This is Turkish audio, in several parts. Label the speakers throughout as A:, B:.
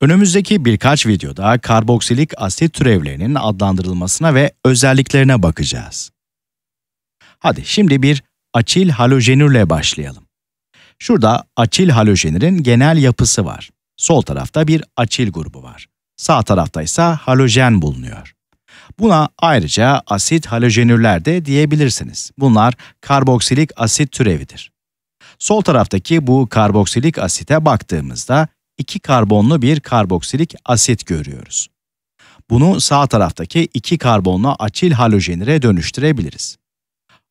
A: Önümüzdeki birkaç videoda karboksilik asit türevlerinin adlandırılmasına ve özelliklerine bakacağız. Hadi şimdi bir açil halojenürle başlayalım. Şurada açil halojenürün genel yapısı var. Sol tarafta bir açil grubu var. Sağ tarafta ise halojen bulunuyor. Buna ayrıca asit halojenürler de diyebilirsiniz. Bunlar karboksilik asit türevidir. Sol taraftaki bu karboksilik asite baktığımızda 2 karbonlu bir karboksilik asit görüyoruz. Bunu sağ taraftaki 2 karbonlu açil halojenire dönüştürebiliriz.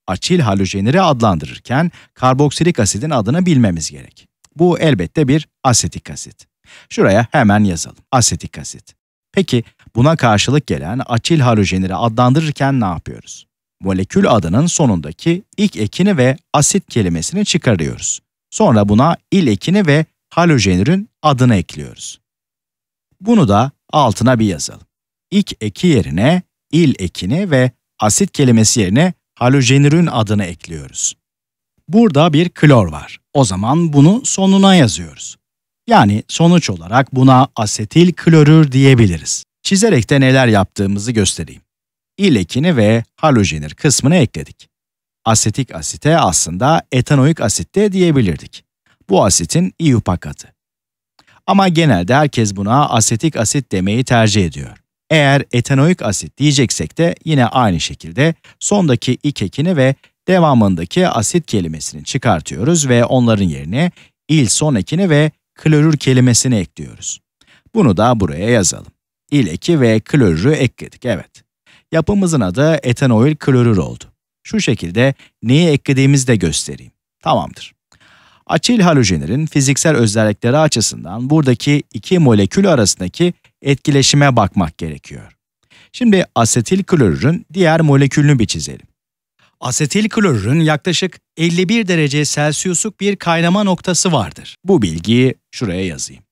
A: Açil halojenire adlandırırken karboksilik asidin adını bilmemiz gerek. Bu elbette bir asetik asit. Şuraya hemen yazalım. Asetik asit. Peki buna karşılık gelen açil halojenire adlandırırken ne yapıyoruz? Molekül adının sonundaki ilk ekini ve asit kelimesini çıkarıyoruz. Sonra buna il ekini ve halojenürün adını ekliyoruz. Bunu da altına bir yazalım. İlk eki yerine il ekini ve asit kelimesi yerine halojenürün adını ekliyoruz. Burada bir klor var. O zaman bunu sonuna yazıyoruz. Yani sonuç olarak buna asetil klorür diyebiliriz. Çizerek de neler yaptığımızı göstereyim. İl ekini ve halojenür kısmını ekledik. Asetik asite aslında etanoik asit de diyebilirdik. Bu asitin IUPAC adı. Ama genelde herkes buna asetik asit demeyi tercih ediyor. Eğer etanoik asit diyeceksek de yine aynı şekilde sondaki ik ve devamındaki asit kelimesini çıkartıyoruz ve onların yerine il son ekini ve klorür kelimesini ekliyoruz. Bunu da buraya yazalım. İl eki ve klorürü ekledik, evet. Yapımızın adı etanoil klorür oldu. Şu şekilde neyi eklediğimizi de göstereyim. Tamamdır. Atil halojenlerin fiziksel özellikleri açısından buradaki iki molekül arasındaki etkileşime bakmak gerekiyor. Şimdi asetil klorürün diğer molekülünü bir çizelim. Asetil klorürün yaklaşık 51 derece Celsiusluk bir kaynama noktası vardır. Bu bilgiyi şuraya yazayım.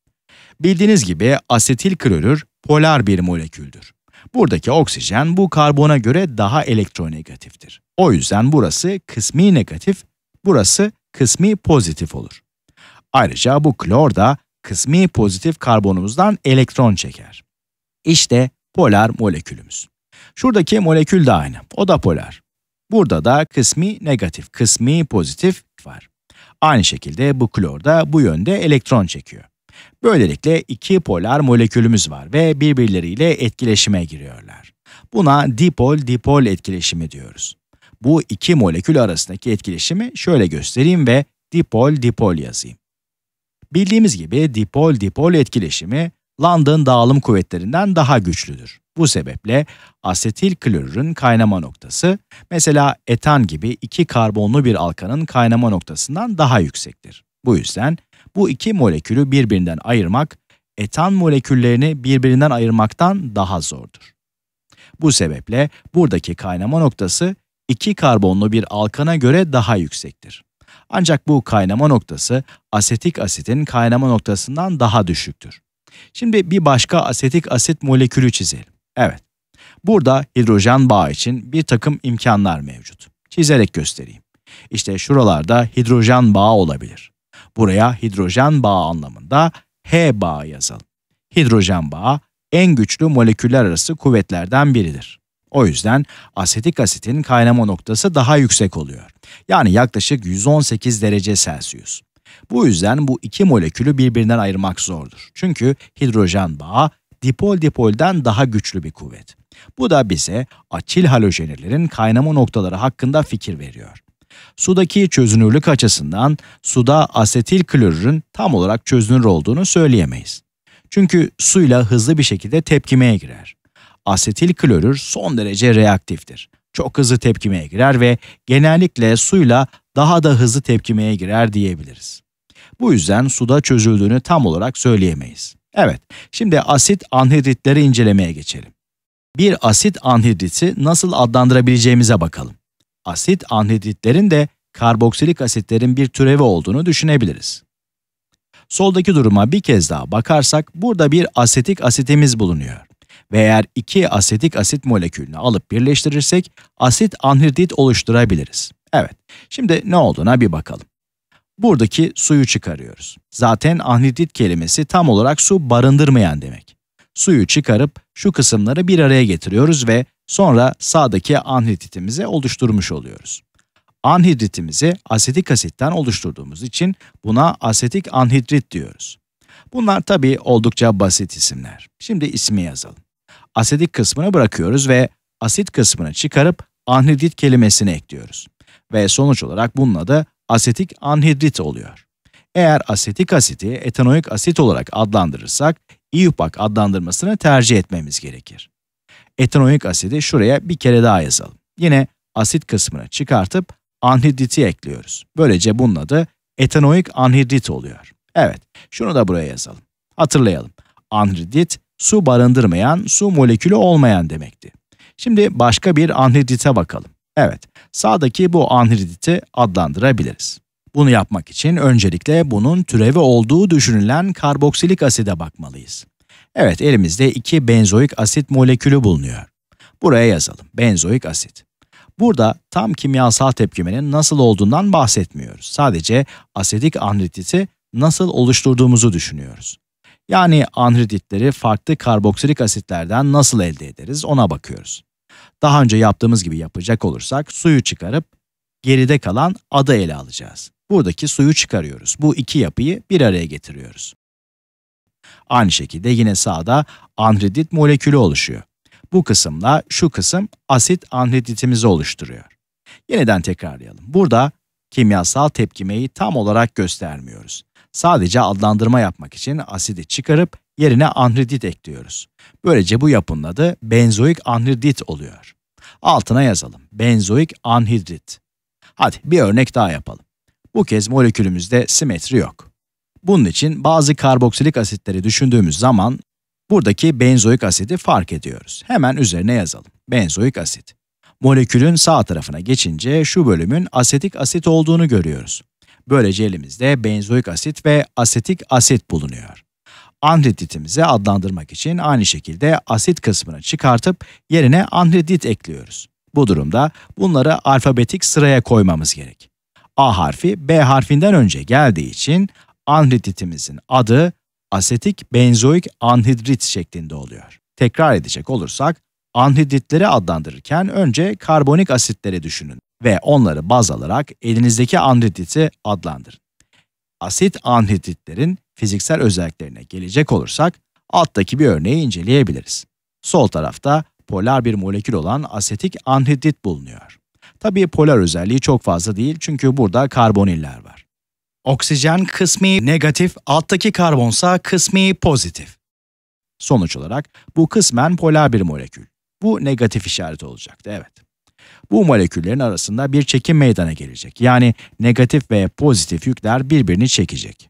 A: Bildiğiniz gibi asetil klorür polar bir moleküldür. Buradaki oksijen bu karbona göre daha elektronegatiftir. O yüzden burası kısmi negatif, burası kısmi pozitif olur. Ayrıca bu klor da kısmi pozitif karbonumuzdan elektron çeker. İşte polar molekülümüz. Şuradaki molekül de aynı, o da polar. Burada da kısmi negatif, kısmi pozitif var. Aynı şekilde bu klor da bu yönde elektron çekiyor. Böylelikle iki polar molekülümüz var ve birbirleriyle etkileşime giriyorlar. Buna dipol-dipol etkileşimi diyoruz bu iki molekül arasındaki etkileşimi şöyle göstereyim ve dipol-dipol yazayım. Bildiğimiz gibi dipol-dipol etkileşimi London dağılım kuvvetlerinden daha güçlüdür. Bu sebeple asetil klorürün kaynama noktası, mesela etan gibi iki karbonlu bir alkanın kaynama noktasından daha yüksektir. Bu yüzden bu iki molekülü birbirinden ayırmak, etan moleküllerini birbirinden ayırmaktan daha zordur. Bu sebeple buradaki kaynama noktası 2 karbonlu bir alkana göre daha yüksektir. Ancak bu kaynama noktası asetik asitin kaynama noktasından daha düşüktür. Şimdi bir başka asetik asit molekülü çizelim. Evet, burada hidrojen bağı için bir takım imkanlar mevcut. Çizerek göstereyim. İşte şuralarda hidrojen bağı olabilir. Buraya hidrojen bağı anlamında H bağı yazalım. Hidrojen bağı en güçlü moleküller arası kuvvetlerden biridir. O yüzden asetik asitin kaynama noktası daha yüksek oluyor. Yani yaklaşık 118 derece Celsius. Bu yüzden bu iki molekülü birbirinden ayırmak zordur. Çünkü hidrojen bağı dipol dipolden daha güçlü bir kuvvet. Bu da bize açil halojenlerin kaynama noktaları hakkında fikir veriyor. Sudaki çözünürlük açısından suda asetil klorürün tam olarak çözünür olduğunu söyleyemeyiz. Çünkü suyla hızlı bir şekilde tepkimeye girer asetil klorür son derece reaktiftir. Çok hızlı tepkimeye girer ve genellikle suyla daha da hızlı tepkimeye girer diyebiliriz. Bu yüzden suda çözüldüğünü tam olarak söyleyemeyiz. Evet, şimdi asit anhidritleri incelemeye geçelim. Bir asit anhidriti nasıl adlandırabileceğimize bakalım. Asit anhidritlerin de karboksilik asitlerin bir türevi olduğunu düşünebiliriz. Soldaki duruma bir kez daha bakarsak burada bir asetik asitimiz bulunuyor ve eğer iki asetik asit molekülünü alıp birleştirirsek asit anhidrit oluşturabiliriz. Evet, şimdi ne olduğuna bir bakalım. Buradaki suyu çıkarıyoruz. Zaten anhidrit kelimesi tam olarak su barındırmayan demek. Suyu çıkarıp şu kısımları bir araya getiriyoruz ve sonra sağdaki anhidritimizi oluşturmuş oluyoruz. Anhidritimizi asetik asitten oluşturduğumuz için buna asetik anhidrit diyoruz. Bunlar tabii oldukça basit isimler. Şimdi ismi yazalım asedik kısmını bırakıyoruz ve asit kısmını çıkarıp anhidrit kelimesini ekliyoruz. Ve sonuç olarak bunun adı asetik anhidrit oluyor. Eğer asetik asiti etanoik asit olarak adlandırırsak IUPAC adlandırmasını tercih etmemiz gerekir. Etanoik asidi şuraya bir kere daha yazalım. Yine asit kısmını çıkartıp anhidriti ekliyoruz. Böylece bunun adı etanoik anhidrit oluyor. Evet, şunu da buraya yazalım. Hatırlayalım. Anhidrit su barındırmayan, su molekülü olmayan demekti. Şimdi başka bir anhidrite bakalım. Evet, sağdaki bu anhidriti adlandırabiliriz. Bunu yapmak için öncelikle bunun türevi olduğu düşünülen karboksilik aside bakmalıyız. Evet, elimizde iki benzoik asit molekülü bulunuyor. Buraya yazalım, benzoik asit. Burada tam kimyasal tepkimenin nasıl olduğundan bahsetmiyoruz. Sadece asidik anhidriti nasıl oluşturduğumuzu düşünüyoruz. Yani anhidritleri farklı karboksilik asitlerden nasıl elde ederiz ona bakıyoruz. Daha önce yaptığımız gibi yapacak olursak suyu çıkarıp geride kalan adı ele alacağız. Buradaki suyu çıkarıyoruz. Bu iki yapıyı bir araya getiriyoruz. Aynı şekilde yine sağda anhidrit molekülü oluşuyor. Bu kısımla şu kısım asit anhidritimizi oluşturuyor. Yeniden tekrarlayalım. Burada kimyasal tepkimeyi tam olarak göstermiyoruz. Sadece adlandırma yapmak için asidi çıkarıp yerine anhidrit ekliyoruz. Böylece bu yapının adı benzoik anhidrit oluyor. Altına yazalım. Benzoik anhidrit. Hadi bir örnek daha yapalım. Bu kez molekülümüzde simetri yok. Bunun için bazı karboksilik asitleri düşündüğümüz zaman buradaki benzoik asidi fark ediyoruz. Hemen üzerine yazalım. Benzoik asit. Molekülün sağ tarafına geçince şu bölümün asetik asit olduğunu görüyoruz. Böylece elimizde benzoik asit ve asetik asit bulunuyor. Anhidritimizi adlandırmak için aynı şekilde asit kısmını çıkartıp yerine anhidrit ekliyoruz. Bu durumda bunları alfabetik sıraya koymamız gerek. A harfi B harfinden önce geldiği için anhidritimizin adı asetik benzoik anhidrit şeklinde oluyor. Tekrar edecek olursak, anhidritleri adlandırırken önce karbonik asitleri düşünün ve onları baz alarak elinizdeki anhidriti adlandırın. Asit anhidritlerin fiziksel özelliklerine gelecek olursak alttaki bir örneği inceleyebiliriz. Sol tarafta polar bir molekül olan asetik anhidrit bulunuyor. Tabii polar özelliği çok fazla değil çünkü burada karboniller var. Oksijen kısmi negatif, alttaki karbonsa kısmi pozitif. Sonuç olarak bu kısmen polar bir molekül. Bu negatif işaret olacaktı, evet. Bu moleküllerin arasında bir çekim meydana gelecek. Yani negatif ve pozitif yükler birbirini çekecek.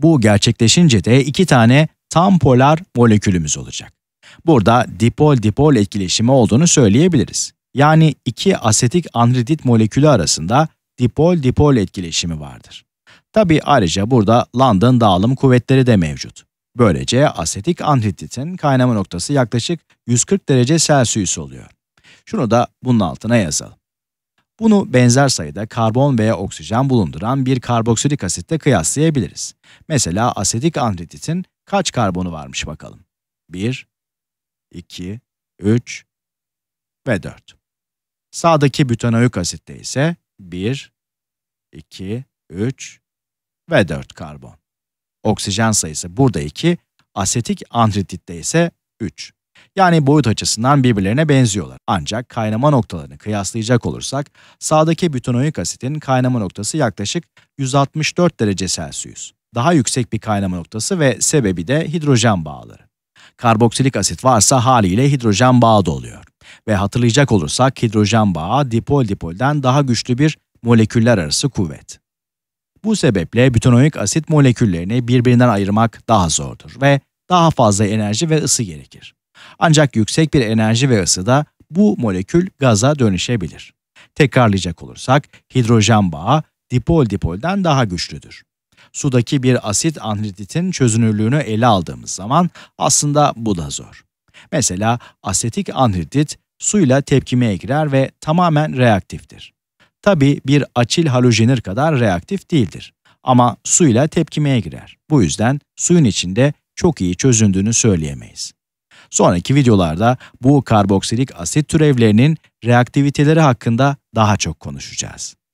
A: Bu gerçekleşince de iki tane tam polar molekülümüz olacak. Burada dipol-dipol etkileşimi olduğunu söyleyebiliriz. Yani iki asetik anhidrit molekülü arasında dipol-dipol etkileşimi vardır. Tabi ayrıca burada London dağılım kuvvetleri de mevcut. Böylece asetik anhidritin kaynama noktası yaklaşık 140 derece Celsius oluyor. Şunu da bunun altına yazalım. Bunu benzer sayıda karbon veya oksijen bulunduran bir karboksilik asitle kıyaslayabiliriz. Mesela asetik anhidritin kaç karbonu varmış bakalım? 1, 2, 3 ve 4. Sağdaki butanoik asitte ise 1, 2, 3 ve 4 karbon. Oksijen sayısı burada 2, asetik anhidritte ise 3. Yani boyut açısından birbirlerine benziyorlar. Ancak kaynama noktalarını kıyaslayacak olursak sağdaki butanoik asitin kaynama noktası yaklaşık 164 derece Celsius. Daha yüksek bir kaynama noktası ve sebebi de hidrojen bağları. Karboksilik asit varsa haliyle hidrojen bağı da oluyor. Ve hatırlayacak olursak hidrojen bağı dipol dipolden daha güçlü bir moleküller arası kuvvet. Bu sebeple butanoik asit moleküllerini birbirinden ayırmak daha zordur ve daha fazla enerji ve ısı gerekir. Ancak yüksek bir enerji ve ısıda bu molekül gaza dönüşebilir. Tekrarlayacak olursak hidrojen bağı dipol dipolden daha güçlüdür. Sudaki bir asit anhidritin çözünürlüğünü ele aldığımız zaman aslında bu da zor. Mesela asetik anhidrit suyla tepkimeye girer ve tamamen reaktiftir. Tabi bir açil halojenir kadar reaktif değildir ama suyla tepkimeye girer. Bu yüzden suyun içinde çok iyi çözündüğünü söyleyemeyiz. Sonraki videolarda bu karboksilik asit türevlerinin reaktiviteleri hakkında daha çok konuşacağız.